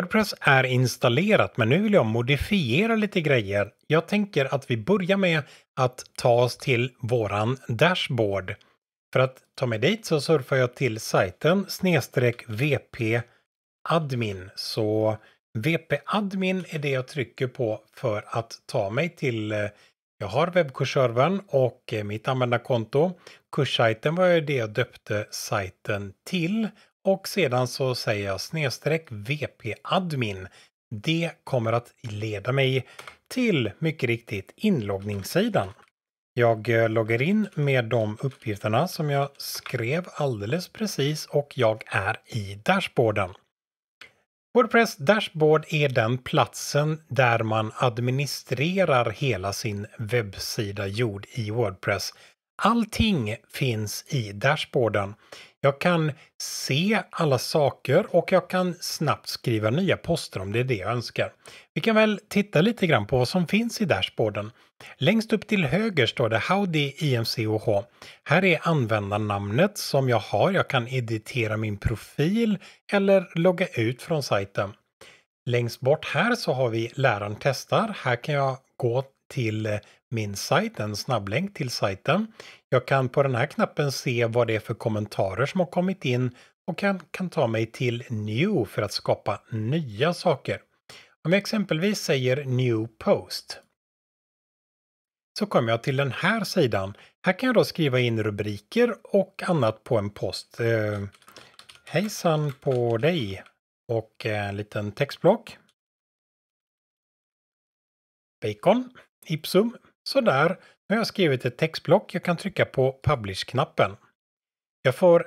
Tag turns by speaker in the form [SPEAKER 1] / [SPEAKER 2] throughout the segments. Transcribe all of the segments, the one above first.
[SPEAKER 1] Wordpress är installerat men nu vill jag modifiera lite grejer. Jag tänker att vi börjar med att ta oss till våran dashboard. För att ta mig dit så surfar jag till sajten snedstreck vp-admin. Så vp-admin är det jag trycker på för att ta mig till eh, jag har webbkursservern och eh, mitt användarkonto. Kurssajten var ju det jag döpte sajten till och sedan så säger jag snedstreck vp-admin. Det kommer att leda mig till mycket riktigt inloggningssidan. Jag eh, loggar in med de uppgifterna som jag skrev alldeles precis och jag är i dashboarden. Wordpress Dashboard är den platsen där man administrerar hela sin webbsida gjord i Wordpress. Allting finns i dashboarden. Jag kan se alla saker och jag kan snabbt skriva nya poster om det är det jag önskar. Vi kan väl titta lite grann på vad som finns i dashboarden. Längst upp till höger står det Howdy IMCOH. Här är användarnamnet som jag har. Jag kan editera min profil eller logga ut från sajten. Längst bort här så har vi läraren testar. Här kan jag gå till eh, min sajt, en snabblänk till sajten. Jag kan på den här knappen se vad det är för kommentarer som har kommit in och kan, kan ta mig till New för att skapa nya saker. Om jag exempelvis säger New Post så kommer jag till den här sidan. Här kan jag då skriva in rubriker och annat på en post. Eh, hejsan på dig! Och eh, en liten textblock. Bacon, Ipsum. Sådär, nu har jag skrivit ett textblock. Jag kan trycka på Publish-knappen. Jag får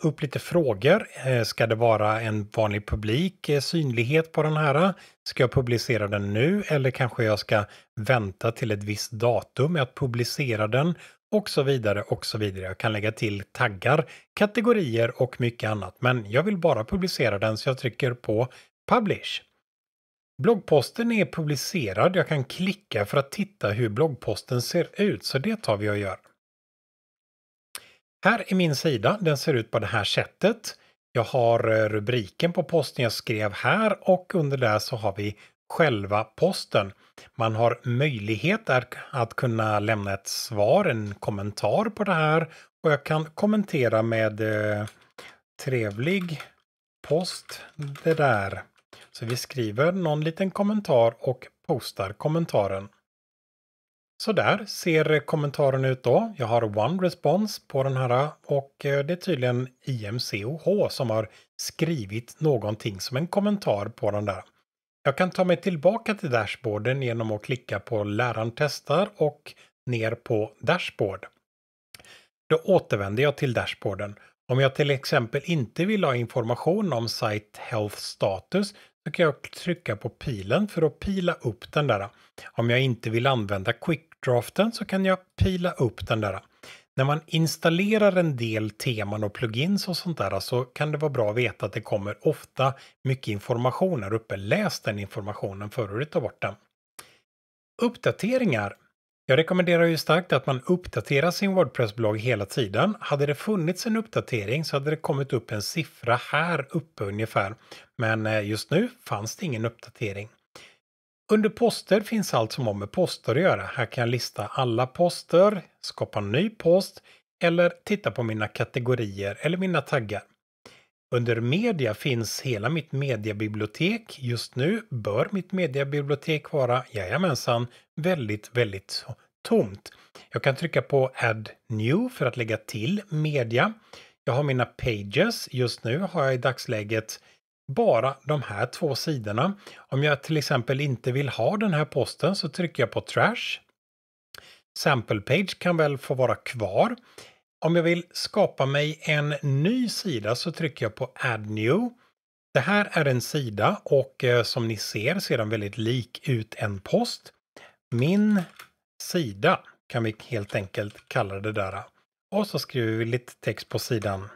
[SPEAKER 1] upp lite frågor. Eh, ska det vara en vanlig publik eh, synlighet på den här? Ska jag publicera den nu eller kanske jag ska vänta till ett visst datum med att publicera den? Och så vidare och så vidare. Jag kan lägga till taggar, kategorier och mycket annat. Men jag vill bara publicera den så jag trycker på Publish. Bloggposten är publicerad. Jag kan klicka för att titta hur bloggposten ser ut, så det tar vi och gör. Här är min sida. Den ser ut på det här sättet. Jag har eh, rubriken på posten jag skrev här och under där så har vi själva posten. Man har möjlighet att kunna lämna ett svar, en kommentar på det här och jag kan kommentera med eh, trevlig post det där. Så vi skriver någon liten kommentar och postar kommentaren. Så där ser kommentaren ut då. Jag har one response på den här och eh, det är tydligen IMCOH som har skrivit någonting som en kommentar på den där. Jag kan ta mig tillbaka till dashboarden genom att klicka på läraren testar och ner på dashboard. Då återvänder jag till dashboarden. Om jag till exempel inte vill ha information om site health status så kan jag trycka på pilen för att pila upp den där. Om jag inte vill använda quickdraften så kan jag pila upp den där. När man installerar en del teman och plugins och sånt där så kan det vara bra att veta att det kommer ofta mycket information här uppe. Läs den informationen före du tar bort den. Uppdateringar jag rekommenderar ju starkt att man uppdaterar sin Wordpress-blogg hela tiden. Hade det funnits en uppdatering så hade det kommit upp en siffra här uppe ungefär. Men eh, just nu fanns det ingen uppdatering. Under poster finns allt som har med poster att göra. Här kan jag lista alla poster, skapa en ny post eller titta på mina kategorier eller mina taggar. Under media finns hela mitt mediebibliotek. Just nu bör mitt mediebibliotek vara, jajamensan, väldigt, väldigt tomt. Jag kan trycka på Add New för att lägga till media. Jag har mina pages. Just nu har jag i dagsläget bara de här två sidorna. Om jag till exempel inte vill ha den här posten så trycker jag på Trash. Sample page kan väl få vara kvar. Om jag vill skapa mig en ny sida så trycker jag på Add New. Det här är en sida och eh, som ni ser ser den väldigt lik ut en post. Min sida kan vi helt enkelt kalla det där. Och så skriver vi lite text på sidan.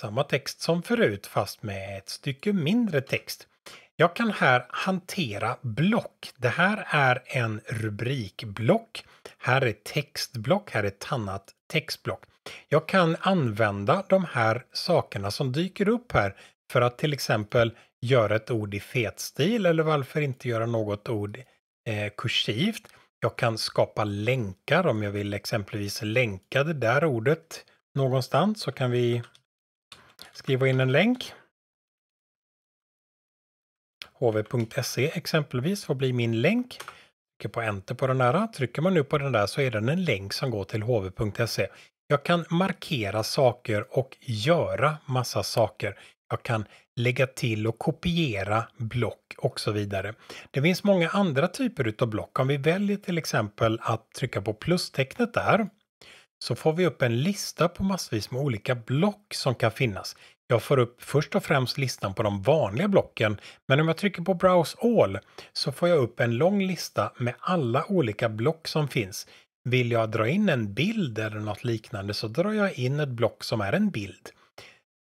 [SPEAKER 1] Samma text som förut fast med ett stycke mindre text. Jag kan här hantera block. Det här är en rubrikblock här är textblock, här är ett annat textblock. Jag kan använda de här sakerna som dyker upp här för att till exempel göra ett ord i fetstil eller varför inte göra något ord eh, kursivt. Jag kan skapa länkar om jag vill exempelvis länka det där ordet någonstans så kan vi skriva in en länk. hv.se exempelvis får bli min länk trycker på enter på den där. Trycker man nu på den där så är den en länk som går till hv.se. Jag kan markera saker och göra massa saker. Jag kan lägga till och kopiera block och så vidare. Det finns många andra typer utav block. Om vi väljer till exempel att trycka på plustecknet där så får vi upp en lista på massvis med olika block som kan finnas. Jag får upp först och främst listan på de vanliga blocken, men om jag trycker på Browse All så får jag upp en lång lista med alla olika block som finns. Vill jag dra in en bild eller något liknande så drar jag in ett block som är en bild.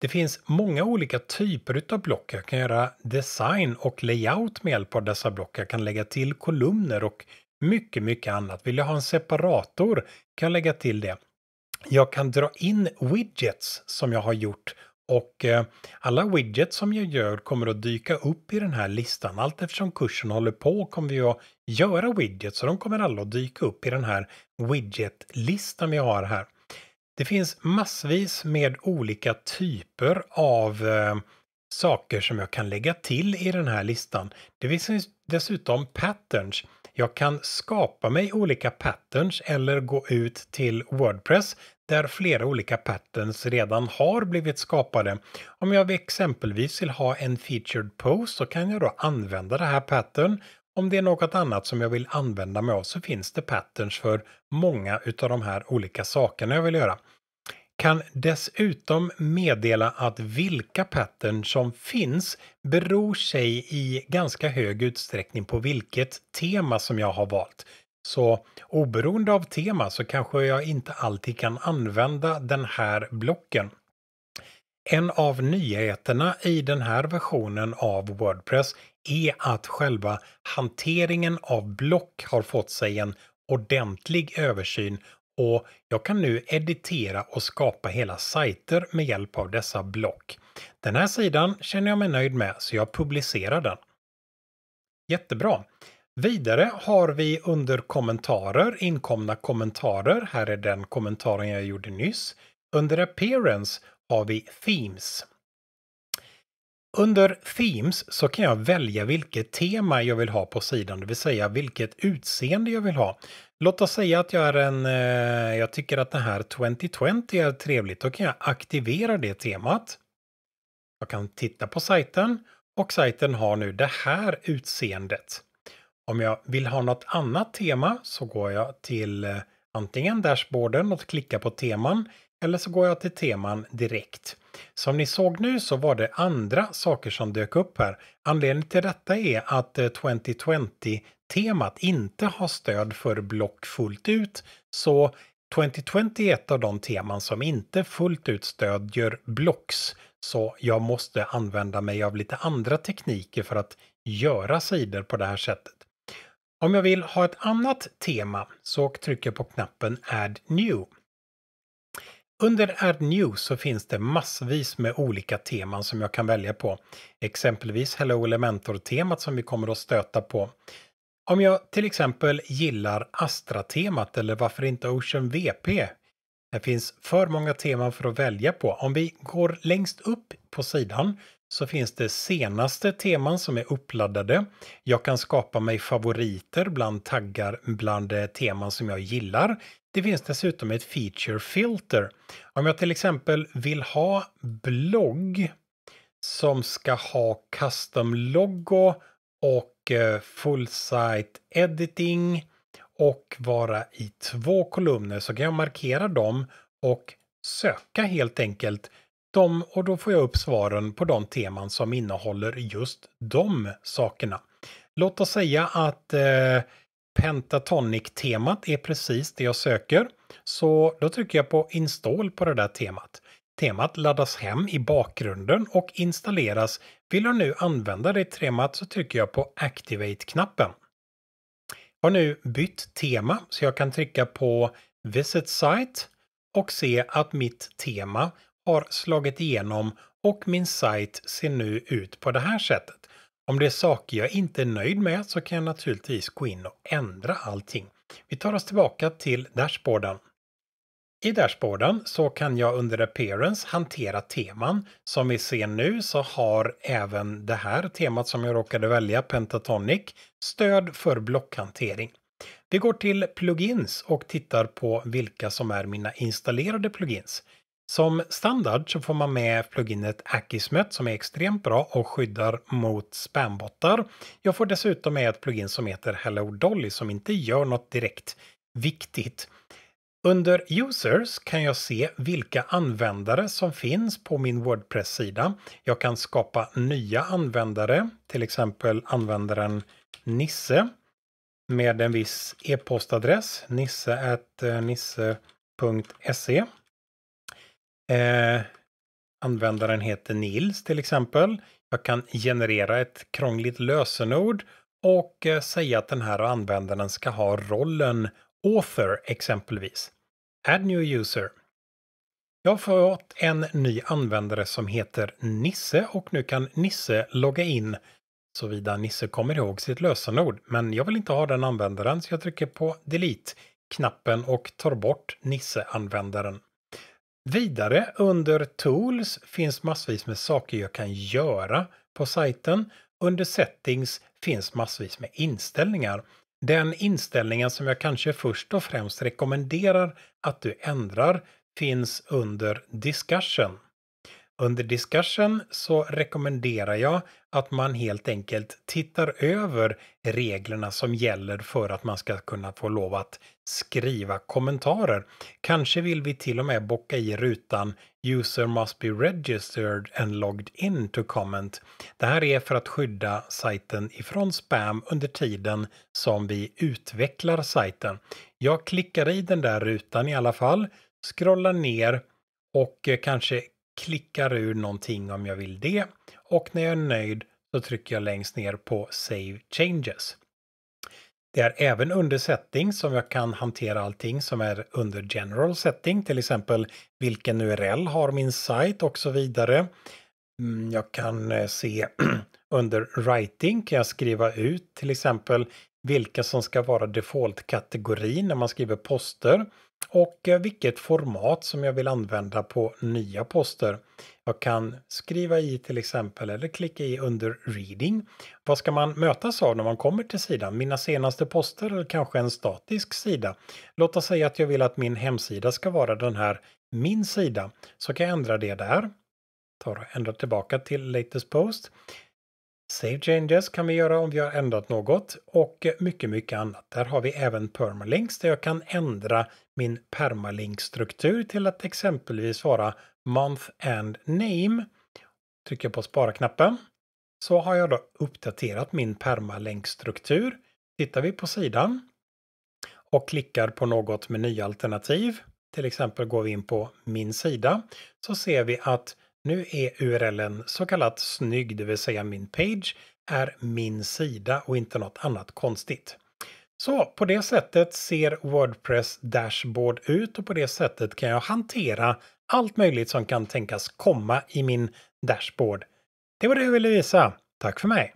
[SPEAKER 1] Det finns många olika typer utav block. Jag kan göra design och layout med hjälp av dessa block. Jag kan lägga till kolumner och mycket, mycket annat. Vill jag ha en separator kan jag lägga till det. Jag kan dra in widgets som jag har gjort och eh, alla widgets som jag gör kommer att dyka upp i den här listan. Allt eftersom kursen håller på kommer vi att göra widgets och de kommer alla att dyka upp i den här widgetlistan vi har här. Det finns massvis med olika typer av eh, saker som jag kan lägga till i den här listan. Det finns dessutom patterns. Jag kan skapa mig olika patterns eller gå ut till Wordpress där flera olika patterns redan har blivit skapade. Om jag exempelvis vill ha en featured post så kan jag då använda det här pattern. Om det är något annat som jag vill använda mig av så finns det patterns för många utav de här olika sakerna jag vill göra. Kan dessutom meddela att vilka pattern som finns beror sig i ganska hög utsträckning på vilket tema som jag har valt. Så oberoende av tema så kanske jag inte alltid kan använda den här blocken. En av nyheterna i den här versionen av Wordpress är att själva hanteringen av block har fått sig en ordentlig översyn och jag kan nu editera och skapa hela sajter med hjälp av dessa block. Den här sidan känner jag mig nöjd med så jag publicerar den. Jättebra! Vidare har vi under kommentarer inkomna kommentarer. Här är den kommentaren jag gjorde nyss. Under appearance har vi themes. Under Themes så kan jag välja vilket tema jag vill ha på sidan, det vill säga vilket utseende jag vill ha. Låt oss säga att jag, är en, eh, jag tycker att det här 2020 är trevligt, då kan jag aktivera det temat. Jag kan titta på sajten och sajten har nu det här utseendet. Om jag vill ha något annat tema så går jag till eh, antingen dashboarden och klickar på teman eller så går jag till teman direkt. Som ni såg nu så var det andra saker som dök upp här. Anledningen till detta är att 2020-temat eh, inte har stöd för block fullt ut. Så 2020 är ett av de teman som inte fullt ut stödjer blocks. Så jag måste använda mig av lite andra tekniker för att göra sidor på det här sättet. Om jag vill ha ett annat tema så trycker jag på knappen Add New. Under Add New så finns det massvis med olika teman som jag kan välja på. Exempelvis Hello Elementor-temat som vi kommer att stöta på. Om jag till exempel gillar Astra-temat eller varför inte Ocean VP? Det finns för många teman för att välja på. Om vi går längst upp på sidan så finns det senaste teman som är uppladdade. Jag kan skapa mig favoriter bland taggar bland eh, teman som jag gillar. Det finns dessutom ett feature filter. Om jag till exempel vill ha blogg som ska ha custom logo och eh, full site editing och vara i två kolumner så kan jag markera dem och söka helt enkelt de, och då får jag upp svaren på de teman som innehåller just de sakerna. Låt oss säga att eh, pentatonic-temat är precis det jag söker. Så då trycker jag på install på det där temat. Temat laddas hem i bakgrunden och installeras. Vill du nu använda det temat så trycker jag på Activate-knappen. Har nu bytt tema så jag kan trycka på Visit Site och se att mitt tema har slagit igenom och min sajt ser nu ut på det här sättet. Om det är saker jag inte är nöjd med så kan jag naturligtvis gå in och ändra allting. Vi tar oss tillbaka till dashboarden. I dashboarden så kan jag under Appearance hantera teman. Som vi ser nu så har även det här temat som jag råkade välja, Pentatonic, stöd för blockhantering. Vi går till Plugins och tittar på vilka som är mina installerade plugins. Som standard så får man med pluginet Akismet som är extremt bra och skyddar mot spambottar. Jag får dessutom med ett plugin som heter Hello Dolly som inte gör något direkt viktigt. Under Users kan jag se vilka användare som finns på min Wordpress-sida. Jag kan skapa nya användare, till exempel användaren Nisse med en viss e-postadress, nisse.nisse.se Eh, användaren heter Nils till exempel. Jag kan generera ett krångligt lösenord och eh, säga att den här användaren ska ha rollen author exempelvis. Add new user. Jag har fått en ny användare som heter Nisse och nu kan Nisse logga in såvida Nisse kommer ihåg sitt lösenord. Men jag vill inte ha den användaren så jag trycker på delete-knappen och tar bort Nisse-användaren. Vidare under Tools finns massvis med saker jag kan göra på sajten. Under Settings finns massvis med inställningar. Den inställningen som jag kanske först och främst rekommenderar att du ändrar finns under Discussion. Under discussion så rekommenderar jag att man helt enkelt tittar över reglerna som gäller för att man ska kunna få lov att skriva kommentarer. Kanske vill vi till och med bocka i rutan “User must be registered and logged in to comment”. Det här är för att skydda sajten ifrån spam under tiden som vi utvecklar sajten. Jag klickar i den där rutan i alla fall, scrollar ner och eh, kanske klickar ur någonting om jag vill det och när jag är nöjd så trycker jag längst ner på Save Changes. Det är även under Settings som jag kan hantera allting som är under General Setting, till exempel vilken URL har min sajt och så vidare. Mm, jag kan eh, se under Writing kan jag skriva ut till exempel vilka som ska vara default defaultkategori när man skriver poster och eh, vilket format som jag vill använda på nya poster. Jag kan skriva i till exempel eller klicka i under reading. Vad ska man mötas av när man kommer till sidan? Mina senaste poster eller kanske en statisk sida? Låt oss säga att jag vill att min hemsida ska vara den här min sida så kan jag ändra det där. Tar och ändrar tillbaka till latest post. Save changes kan vi göra om vi har ändrat något och mycket, mycket annat. Där har vi även permalinks där jag kan ändra min permalink-struktur till att exempelvis vara month and name. Trycker jag på spara-knappen så har jag då uppdaterat min permalink-struktur. Tittar vi på sidan och klickar på något med nya alternativ. till exempel går vi in på min sida, så ser vi att nu är URLen så kallat snygg, det vill säga min page är min sida och inte något annat konstigt. Så på det sättet ser Wordpress Dashboard ut och på det sättet kan jag hantera allt möjligt som kan tänkas komma i min dashboard. Det var det jag ville visa. Tack för mig!